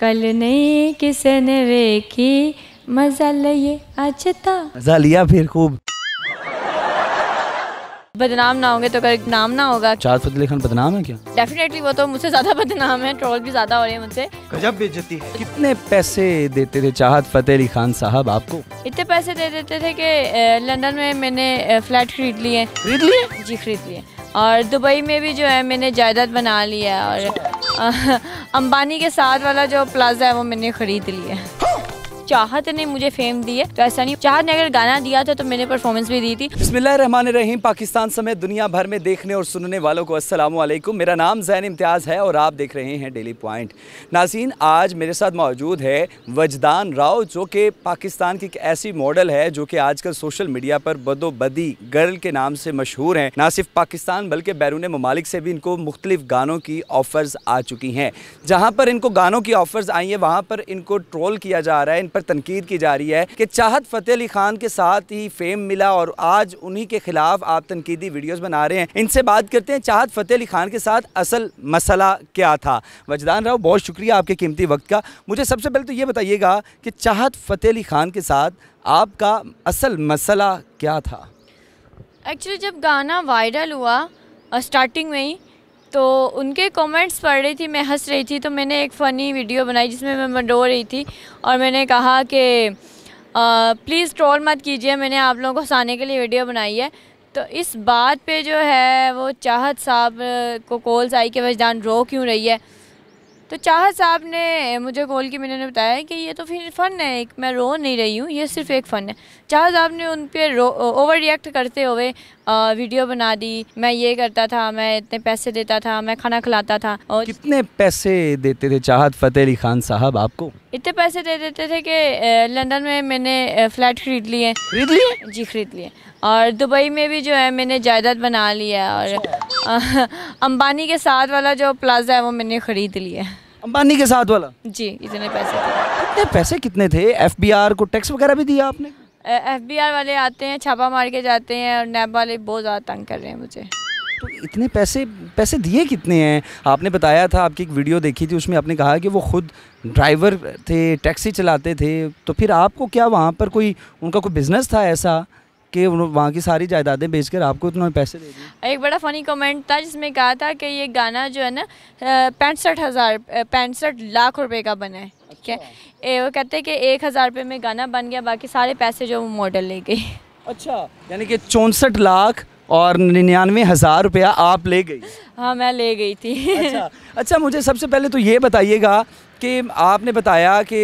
कल नहीं किसन वे की मजा लिए अच्छा मजा लिया फिर खूब बदनाम ना होंगे तो अगर नाम ना होगा चार फतले खान बदनाम है क्या डेफिनेटली वो तो मुझसे ज्यादा बदनाम है ट्रोल भी ज्यादा हो रही है मुझसे गजब बेइज्जती है कितने पैसे देते थे चाहत फतेह अली खान साहब आपको इतने पैसे दे देते थे कि लंदन में मैंने फ्लैट खरीद लिए खरीद लिए जी खरीद लिए और दुबई में भी जो है मैंने जायदाद बना लिया और अंबानी के साथ वाला जो प्लाजा है वो मैंने ख़रीद लिया चाहत ने मुझे फेम दी है तो ऐसा नहीं चाहत ने अगर गाना दिया था तो मैंने परफॉर्मेंस भी दी थी बसमान रहीम पाकिस्तान समेत दुनिया भर में देखने और सुनने वालों को असलम मेरा नाम जैन इम्तियाज़ है और आप देख रहे हैं डेली पॉइंट नाजीन आज मेरे साथ मौजूद है वजदान राव जो कि पाकिस्तान की एक ऐसी मॉडल है जो कि आजकल सोशल मीडिया पर बदोबदी गर्ल के नाम से मशहूर हैं ना सिर्फ पाकिस्तान बल्कि बैरून ममालिक से भी इनको मुख्तलिफ गानों की ऑफ़र्स आ चुकी हैं जहाँ पर इनको गानों की ऑफ़र्स आई हैं वहाँ पर इनको ट्रोल किया जा रहा है इन पर तनकीद की जा रही है कि चाहत फ़तेह अली खान के साथ ही फेम मिला और आज उन्हीं के ख़िलाफ़ आप तनकीदी वीडियोज़ बना रहे हैं इनसे बात करते हैं चाहत फ़तेह अली खान के साथ असल मसला क्या था वजदान राव बहुत शुक्रिया आपके कीमती वक्त का मुझे सबसे पहले तो ये बताइएगा कि चाहत फ़तेह अली खान के साथ आपका असल मसला क्या था एक्चुअली जब गाना वायरल हुआ स्टार्टिंग में ही तो उनके कमेंट्स पढ़ रही थी मैं हंस रही थी तो मैंने एक फ़नी वीडियो बनाई जिसमें मैं मंडो रही थी और मैंने कहा कि प्लीज़ ट्रोल मत कीजिए मैंने आप लोगों को हंसाने के लिए वीडियो बनाई है तो इस बात पे जो है वो चाहत साहब को कॉल्स आई कि वजदान रो क्यों रही है तो चाह साहब ने मुझे कॉल की मैंने बताया कि ये तो फिर फ़न है एक मैं रो नहीं रही हूँ ये सिर्फ एक फ़न है चाह साहब ने उन पर ओवर रिएक्ट करते हुए वीडियो बना दी मैं ये करता था मैं इतने पैसे देता था मैं खाना खिलाता था और कितने पैसे देते थे चाहत फ़तेह अली खान साहब आपको इतने पैसे दे देते थे कि लंदन में मैंने फ़्लैट ख़रीद लिए खरीद लिए जी खरीद लिए और दुबई में भी जो है मैंने जायदाद बना लिया और अच्छा। अंबानी के साथ वाला जो प्लाजा है वो मैंने ख़रीद लिया है अंबानी के साथ वाला जी इतने पैसे थे कितने पैसे कितने थे आर को टैक्स वगैरह भी दिया आपने आर वाले आते हैं छापा मार के जाते हैं और नैब वाले बहुत ज़्यादा तंग कर रहे हैं मुझे तो इतने पैसे पैसे दिए कितने हैं आपने बताया था आपकी एक वीडियो देखी थी उसमें आपने कहा कि वो खुद ड्राइवर थे टैक्सी चलाते थे तो फिर आपको क्या वहाँ पर कोई उनका कोई बिज़नेस था ऐसा कि वहाँ की सारी जायदादें कर आपको उन्होंने पैसे दे दिए एक बड़ा फ़नी कमेंट था जिसमें कहा था कि ये गाना जो है ना पैंसठ हज़ार पैंसठ लाख रुपए का बना है ठीक अच्छा। है वो कहते हैं कि एक हज़ार रुपये में गाना बन गया बाकी सारे पैसे जो वो मॉडल ले गई अच्छा यानी कि चौंसठ लाख और निन्यानवे हज़ार रुपया आप ले गई हाँ मैं ले गई थी अच्छा अच्छा मुझे सबसे पहले तो ये बताइएगा कि आपने बताया कि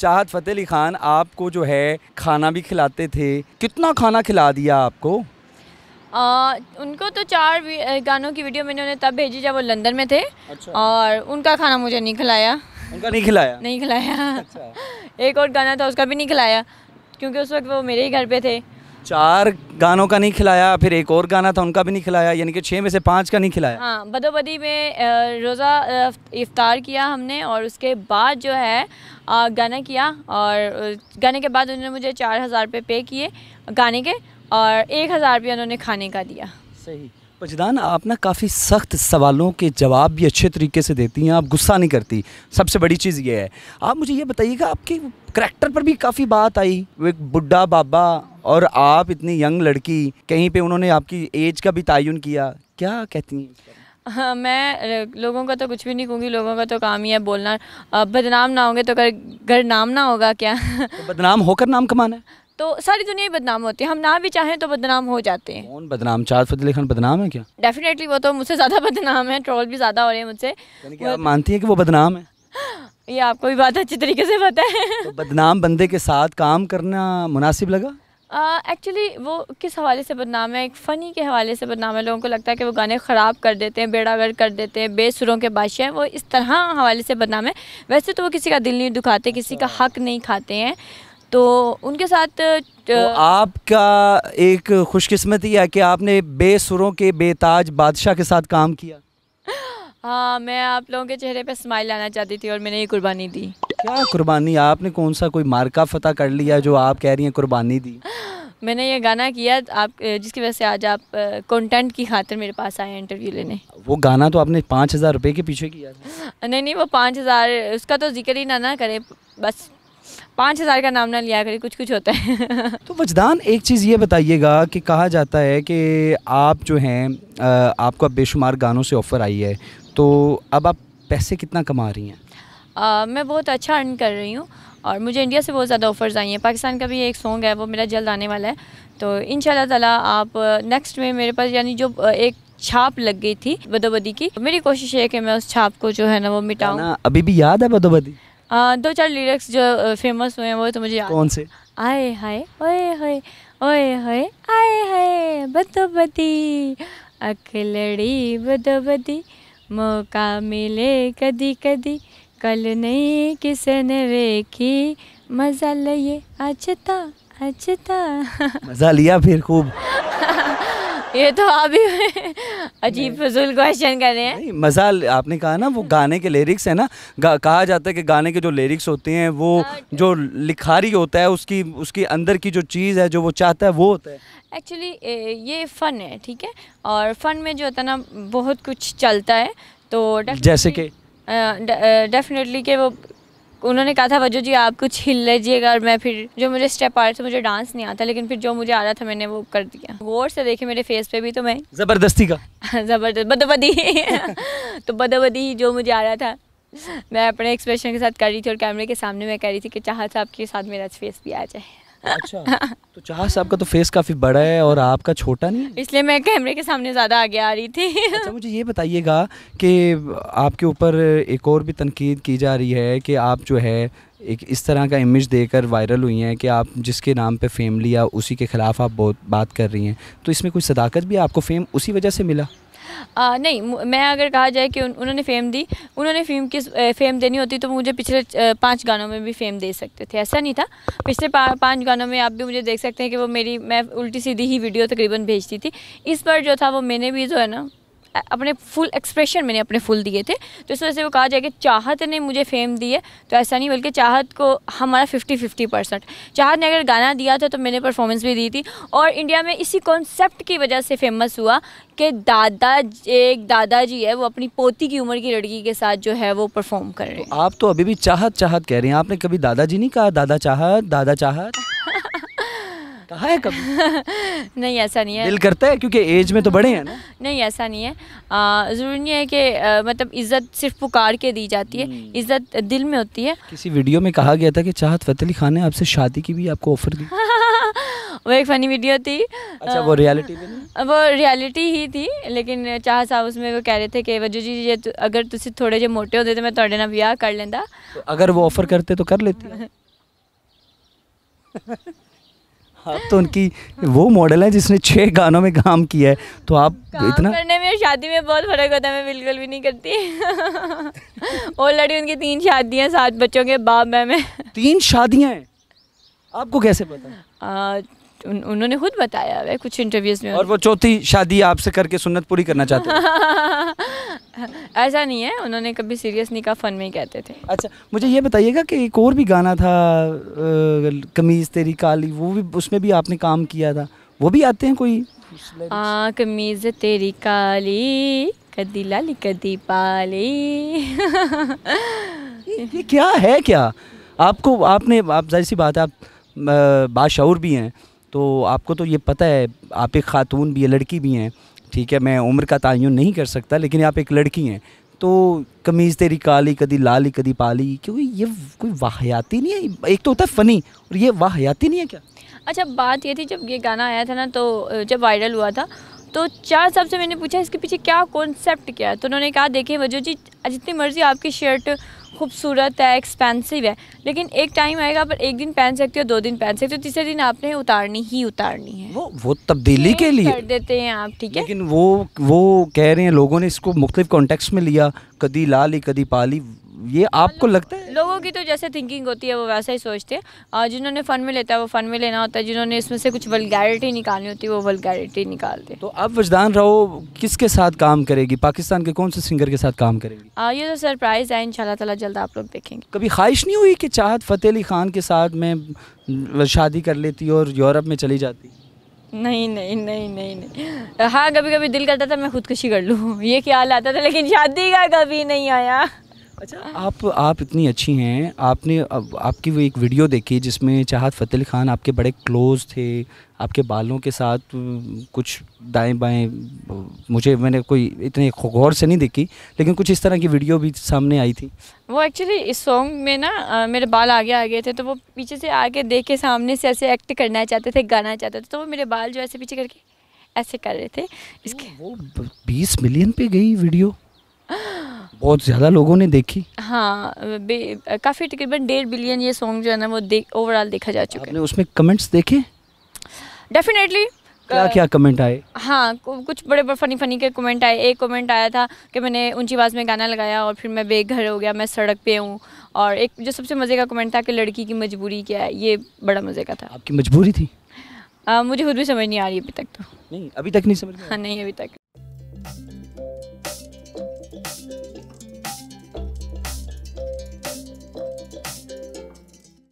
चाहत फ़तेह अली ख़ान आपको जो है खाना भी खिलाते थे कितना खाना खिला दिया आपको आ, उनको तो चार गानों की वीडियो मैंने उन्हें तब भेजी जब वो लंदन में थे अच्छा। और उनका खाना मुझे नहीं खिलाया उनका नहीं खिलाया नहीं खिलाया अच्छा। एक और गाना था उसका भी नहीं खिलाया क्योंकि उस वक्त वो मेरे ही घर पे थे चार गानों का नहीं खिलाया फिर एक और गाना था उनका भी नहीं खिलाया यानी कि छः में से पाँच का नहीं खिलाया हाँ बदोबदी में रोज़ा इफ्तार किया हमने और उसके बाद जो है गाना किया और गाने के बाद उन्होंने मुझे चार हज़ार रुपये पे किए गाने के और एक हज़ार रुपया उन्होंने खाने का दिया सही पजदान आप ना काफ़ी सख्त सवालों के जवाब भी अच्छे तरीके से देती हैं आप गुस्सा नहीं करती सबसे बड़ी चीज़ ये है आप मुझे ये बताइएगा आपके करैक्टर पर भी काफ़ी बात आई एक बुढ़ा बाबा और आप इतनी यंग लड़की कहीं पे उन्होंने आपकी एज का भी तयन किया क्या कहती हैं हाँ मैं लोगों का तो कुछ भी नहीं कहूँगी लोगों का तो काम ही है बोलना बदनाम ना होंगे तो घर नाम ना होगा क्या तो बदनाम होकर नाम कमाना है तो सारी दुनिया ही बदनाम होती है हम ना भी चाहें तो बदनाम हो जाते हैं कौन बदनाम चार फतेह खान बदनाम है क्या डेफिनेटली वो तो मुझसे ज़्यादा बदनाम है ट्रोल भी ज़्यादा हो रहे हैं मुझसे आप मानती है कि वो बदनाम है ये आपको भी बात अच्छी तरीके से पता है तो बदनाम बंदे के साथ काम करना मुनासिब लगा एक्चुअली uh, वो किस हवाले से बदनाम है एक फ़नी के हवाले से बदनाम है लोगों को लगता है कि वो गाने ख़राब कर देते हैं बेड़ागढ़ कर देते हैं बेसुरों के बादशाह हैं वो इस तरह हवाले से बदनाम है वैसे तो वो किसी का दिल नहीं दुखाते किसी का हक नहीं खाते हैं तो उनके साथ तो आपका एक खुशकिस्मती है कि आपने बेसुरों के बेताज बादशाह के साथ काम किया हाँ मैं आप लोगों के चेहरे पे स्माइल लाना चाहती थी और मैंने ये कुर्बानी दी क्या कुर्बानी आपने कौन सा कोई मार्का फतह कर लिया जो आप कह रही हैं कुर्बानी दी मैंने ये गाना किया आप जिसकी वजह से आज आप कंटेंट की खातिर मेरे पास आए इंटरव्यू लेने वो गाना तो आपने पाँच हज़ार रुपये के पीछे किया था नहीं नहीं वो पाँच हज़ार उसका तो जिक्र ही ना ना करें बस पाँच हज़ार का नाम ना लिया करें कुछ कुछ होता है तो वजदान एक चीज़ ये बताइएगा कि कहा जाता है कि आप जो हैं आपको बेशुमार गानों से ऑफ़र आई है तो अब आप पैसे कितना कमा रही हैं मैं बहुत अच्छा अर्न कर रही हूँ और मुझे इंडिया से बहुत ज़्यादा ऑफ़र्स आई हैं पाकिस्तान का भी एक सॉन्ग है वो मेरा जल्द आने वाला है तो इन ताला आप नेक्स्ट में मेरे पास यानी जो एक छाप लग गई थी बदोबदी की मेरी कोशिश है कि मैं उस छाप को जो है ना वो मिटाऊँ अभी भी याद है बदोबदी आ, दो चार लिरिक्स जो फेमस हुए हैं वो तो मुझे याद कौन से आए हाय ओए होए ओए होए आए हाय बदोबदी अखलड़ी बदोबदी मौका मिले कदी कदी कल नहीं किसी ने वेखी मजा लिए अच्छा अच्छा मजा लिया फिर खूब ये तो अभी अजीब फजूल क्वेश्चन कर रहे हैं मज़ा आपने कहा ना वो गाने के लिरिक्स है ना कहा जाता है कि गाने के जो लिरिक्स होते हैं वो हाँ, जो लिखारी होता है उसकी उसके अंदर की जो चीज़ है जो वो चाहता है वो होता है एक्चुअली ये फ़न है ठीक है और फ़न में जो होता है ना बहुत कुछ चलता है तो जैसे कि डेफिनेटली के वो उन्होंने कहा था वजू जी आप कुछ हिल लीजिएगा और मैं फिर जो मुझे स्टेप आ रहा था मुझे डांस नहीं आता लेकिन फिर जो मुझे आ रहा था मैंने वो कर दिया गौर से देखे मेरे फेस पे भी तो मैं ज़बरदस्ती का ज़बरदस्त बदबदी तो बदबदी ही जो मुझे आ रहा था मैं अपने एक्सप्रेशन के साथ कर रही थी और कैमरे के सामने मैं कह रही थी कि चाहत साहब के साथ मेरा फेस भी आ जाए अच्छा तो चाह साहब का तो फेस काफी बड़ा है और आपका छोटा नहीं इसलिए मैं कैमरे के सामने ज्यादा आगे आ रही थी अच्छा मुझे ये बताइएगा कि आपके ऊपर एक और भी तनकीद की जा रही है कि आप जो है एक इस तरह का इमेज देकर वायरल हुई हैं कि आप जिसके नाम पे फेम लिया उसी के ख़िलाफ़ आप बहुत बात कर रही हैं तो इसमें कोई सदाकत भी आपको फेम उसी वजह से मिला आ, नहीं मैं अगर कहा जाए कि उन्होंने फेम दी उन्होंने फेम किस फेम देनी होती तो मुझे पिछले पाँच गानों में भी फेम दे सकते थे ऐसा नहीं था पिछले पा, पाँच गानों में आप भी मुझे देख सकते हैं कि वो मेरी मैं उल्टी सीधी ही वीडियो तकरीबन भेजती थी इस पर जो था वो मैंने भी जो है ना अपने फुल एक्सप्रेशन मैंने अपने फुल दिए थे तो इस वजह से वो कहा जाए कि चाहत ने मुझे फेम दी है तो ऐसा नहीं बल्कि चाहत को हमारा फिफ्टी फिफ्टी परसेंट चाहत ने अगर गाना दिया था तो मैंने परफॉर्मेंस भी दी थी और इंडिया में इसी कॉन्सेप्ट की वजह से फेमस हुआ कि दादा एक दादाजी है वो अपनी पोती की उम्र की लड़की के साथ जो है वो परफॉर्म कर रहे हैं तो आप तो अभी भी चाहत चाहत कह रहे हैं आपने कभी दादाजी नहीं कहा दादा चाहत दादा चाहत कहा है कभी नहीं ऐसा नहीं है दिल करता है क्योंकि एज में तो बड़े हैं ना नहीं ऐसा नहीं है ज़रूरी नहीं है कि मतलब इज़्ज़त सिर्फ पुकार के दी जाती है हम्म। इज़्ज़त दिल में होती है किसी वीडियो में कहा गया था कि चाहत फतेह खान ने आपसे शादी की भी आपको ऑफ़र दी वो एक फ़नी वीडियो थी अच्छा वो रियलिटी वो रियलिटी ही थी लेकिन चाह साहब उसमें वो कह रहे थे कि वजू जी ये तु, तो, अगर तुम थोड़े जो मोटे होते तो मैं थोड़े ना ब्याह कर लेता तो अगर वो ऑफर करते तो कर लेती आप तो उनकी वो मॉडल है जिसने छह गानों में काम किया है तो आप इतना करने में और शादी में बहुत फर्क होता है मैं बिल्कुल भी नहीं करती ऑलरेडी उनकी तीन शादियां सात बच्चों के बाप मैं तीन शादियां हैं आपको कैसे पता उन, उन्होंने खुद बताया है कुछ इंटरव्यूज में और वो चौथी शादी आपसे करके सुन्नत पूरी करना चाहते हैं ऐसा नहीं है उन्होंने कभी सीरियस नहीं कहा फन में ही कहते थे अच्छा मुझे ये बताइएगा कि एक और भी गाना था कमीज़ तेरी काली वो भी उसमें भी आपने काम किया था वो भी आते हैं कोई आ कमीज तेरी काली कदी लाली कदी पाली ये, क्या है क्या आपको आपने आप जैसी बात है आप बाशूर भी हैं तो आपको तो ये पता है आप एक ख़ातून भी है लड़की भी हैं ठीक है मैं उम्र का तयन नहीं कर सकता लेकिन आप एक लड़की हैं तो कमीज़ तेरी काली कदी लाली कदी पाली क्योंकि ये कोई वाहियाती नहीं है एक तो होता है फ़नी और ये वाहियाती नहीं है क्या अच्छा बात ये थी जब ये गाना आया था ना तो जब वायरल हुआ था तो चार साहब से मैंने पूछा इसके पीछे क्या कॉन्सेप्ट क्या है तो उन्होंने कहा देखिए वजू जी जितनी मर्ज़ी आपकी शर्ट खूबसूरत है एक्सपेंसिव है लेकिन एक टाइम आएगा पर एक दिन पहन सकते हो दो दिन पहन सकते हो तीसरे दिन आपने उतारनी ही उतारनी है वो वो तब्दीली के लिए कर देते हैं आप ठीक है लेकिन वो वो कह रहे हैं लोगों ने इसको मुख्तलिफ कॉन्टेक्स्ट में लिया कदी लाली कदी पाली ये आपको मतलब लगता है लोगों की तो जैसे थिंकिंग होती है वो वैसा ही सोचते हैं जिन्होंने फ़न में लेता है वो फ़न में लेना होता है जिन्होंने इसमें से कुछ वलगैरिटी निकालनी होती है वो वलगैरिटी निकालते तो अब वजदान रहो किसके साथ काम करेगी पाकिस्तान के कौन से सिंगर के साथ काम करेगी आ, ये तो सरप्राइज़ है इन शाला जल्द आप लोग देखेंगे कभी ख्वाहिश नहीं हुई कि चाहत फ़तेह अली ख़ान के साथ में शादी कर लेती और यूरोप में चली जाती नहीं नहीं नहीं नहीं नहीं हाँ कभी कभी दिल करता था मैं खुदकुशी कर लूँ ये ख्याल आता था लेकिन शादी का कभी नहीं आया अच्छा आप आप इतनी अच्छी हैं आपने अब आपकी वो एक वीडियो देखी जिसमें चाहत फतेह खान आपके बड़े क्लोज थे आपके बालों के साथ कुछ दाएं बाएं मुझे मैंने कोई इतने गौर से नहीं देखी लेकिन कुछ इस तरह की वीडियो भी सामने आई थी वो एक्चुअली इस सॉन्ग में ना मेरे बाल आगे आ गए थे तो वो पीछे से आगे देख के सामने से ऐसे एक्ट करना चाहते थे गाना चाहते थे तो वो मेरे बाल जो ऐसे पीछे करके ऐसे कर रहे थे इसके वो बीस मिलियन पे गई वीडियो बहुत ज़्यादा लोगों ने देखी हाँ काफ़ी तकरीबन डेढ़ बिलियन ये सॉन्ग जो है ना वो देख ओवरऑल देखा जा चुका है उसमें कमेंट्स देखे डेफिनेटली क्या क्या कमेंट आए हाँ कुछ बड़े बड़े फनी फनी के कमेंट आए एक कमेंट आया था कि मैंने ऊंची आवाज़ में गाना लगाया और फिर मैं बेघर हो गया मैं सड़क पे हूँ और एक जो सबसे मज़े का कमेंट था कि लड़की की मजबूरी क्या है ये बड़ा मज़े का था आपकी मजबूरी थी आ, मुझे खुद भी समझ नहीं आ रही अभी तक तो नहीं अभी तक नहीं समझ हाँ नहीं अभी तक